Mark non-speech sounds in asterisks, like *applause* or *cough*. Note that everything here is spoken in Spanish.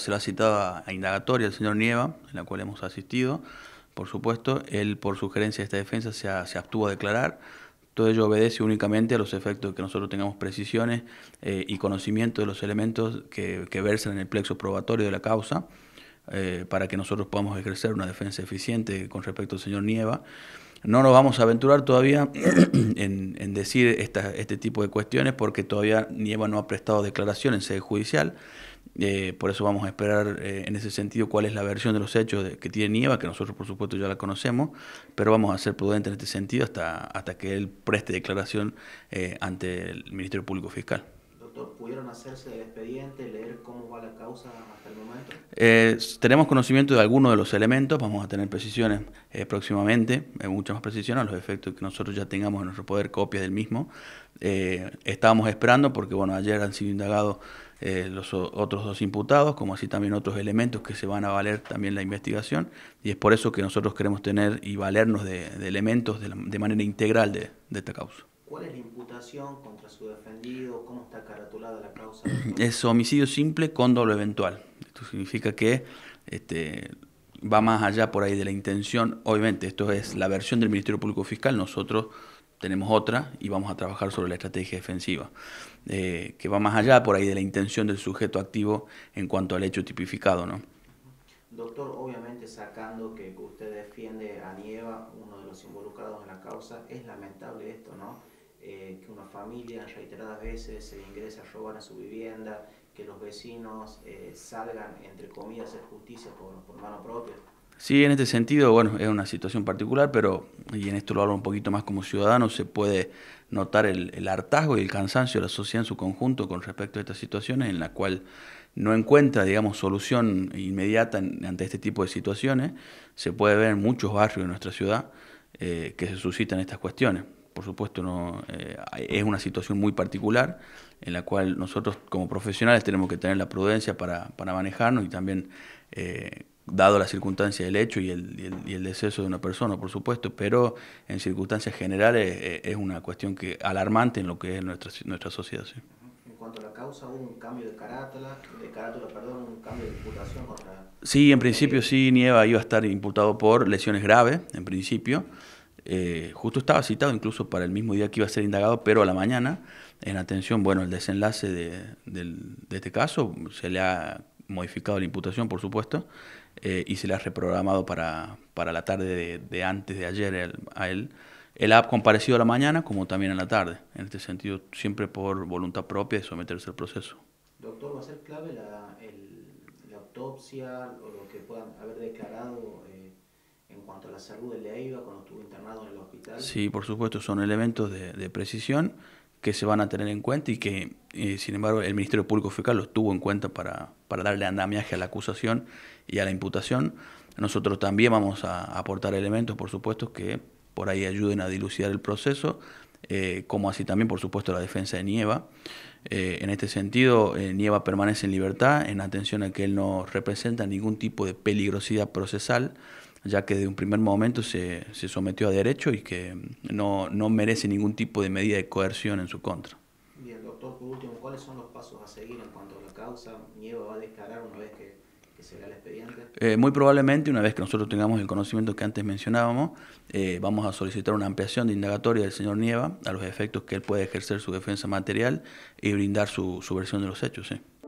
se lo ha citado a, indagatoria el señor Nieva, en la cual hemos asistido, por supuesto. Él, por sugerencia de esta defensa, se, se abstuvo a declarar. Todo ello obedece únicamente a los efectos de que nosotros tengamos precisiones eh, y conocimiento de los elementos que, que, versan en el plexo probatorio de la causa, eh, para que nosotros podamos ejercer una defensa eficiente con respecto al señor Nieva. No nos vamos a aventurar todavía *clears throat* en, en decir esta, este tipo de cuestiones porque todavía Nieva no ha prestado declaración en sede judicial. Eh, por eso vamos a esperar eh, en ese sentido cuál es la versión de los hechos que tiene Nieva, que nosotros por supuesto ya la conocemos, pero vamos a ser prudentes en este sentido hasta, hasta que él preste declaración eh, ante el Ministerio Público Fiscal. Doctor, ¿pudieron hacerse el expediente, leer cómo va la causa hasta el momento? tenemos conocimiento de algunos de los elementos, vamos a tener precisiones próximamente, muchas más precisiones a los efectos que nosotros ya tengamos en nuestro poder, copias del mismo. estábamos esperando porque bueno, ayer han sido indagados eh, los otros dos imputados, como así también otros elementos que se van a valer también la investigación, y es por eso que nosotros queremos tener y valernos de, elementos de, manera integral de, esta causa. ¿Cuál es la imputación contra su defendido? ¿Cómo está caratulada la causa? *clears throat* Es homicidio simple con doble eventual. Esto significa que este, va más allá por ahí de la intención. Obviamente, esto es la versión del Ministerio Público Fiscal. Nosotros tenemos otra y vamos a trabajar sobre la estrategia defensiva, eh, que va más allá por ahí de la intención del sujeto activo en cuanto al hecho tipificado. ¿no? Doctor, obviamente sacando que usted defiende a Nieva, uno de los involucrados en la causa, es lamentable esto, ¿no? Eh, que una familia reiteradas veces se ingresa a robar a su vivienda, que los vecinos eh, salgan, entre comillas, a hacer justicia por mano propia. Sí, en este sentido, bueno, es una situación particular, pero, y en esto lo hablo un poquito más como ciudadano, se puede notar el, hartazgo y el cansancio de la sociedad en su conjunto con respecto a estas situaciones en la cual no encuentra, digamos, solución inmediata ante este tipo de situaciones. Se puede ver en muchos barrios de nuestra ciudad eh, que se suscitan estas cuestiones. Por supuesto, no, eh, es una situación muy particular en la cual nosotros como profesionales tenemos que tener la prudencia para, manejarnos y también eh, dado la circunstancia del hecho y el, y, deceso de una persona, por supuesto, pero en circunstancias generales eh, es, una cuestión que alarmante en lo que es nuestra, nuestra sociedad. ¿sí? En cuanto a la causa, ¿hubo un cambio de carátula, perdón, un cambio de imputación Sí, en principio sí, Nieva iba a estar imputado por lesiones graves, en principio. Eh, justo estaba citado incluso para el mismo día que iba a ser indagado, pero a la mañana, en atención, bueno, el desenlace de este caso, se le ha modificado la imputación, por supuesto, eh, y se le ha reprogramado para, para la tarde de, antes de ayer a él. Él ha comparecido a la mañana como también a la tarde, en este sentido, siempre por voluntad propia de someterse al proceso. Doctor, ¿va a ser clave la, la autopsia o lo que puedan haber declarado eh, en cuanto a la salud de Leiva cuando estuvo internado en el hospital? Sí, por supuesto, son elementos de precisión que se van a tener en cuenta y que, eh, sin embargo, el Ministerio Público Fiscal los tuvo en cuenta para, darle andamiaje a la acusación y a la imputación. Nosotros también vamos a aportar elementos, por supuesto, que por ahí ayuden a dilucidar el proceso, eh, como así también, por supuesto, la defensa de Nieva. Eh, en este sentido, Nieva permanece en libertad en atención a que él no representa ningún tipo de peligrosidad procesal ya que desde un primer momento se, se sometió a derecho y que no, no, merece ningún tipo de medida de coerción en su contra. Bien, doctor, por último, ¿cuáles son los pasos a seguir en cuanto a la causa? ¿Nieva va a declarar una vez que, se vea el expediente? Eh, muy probablemente, una vez que nosotros tengamos el conocimiento que antes mencionábamos, eh, vamos a solicitar una ampliación de indagatoria del señor Nieva a los efectos que él puede ejercer su defensa material y brindar su, su versión de los hechos. sí.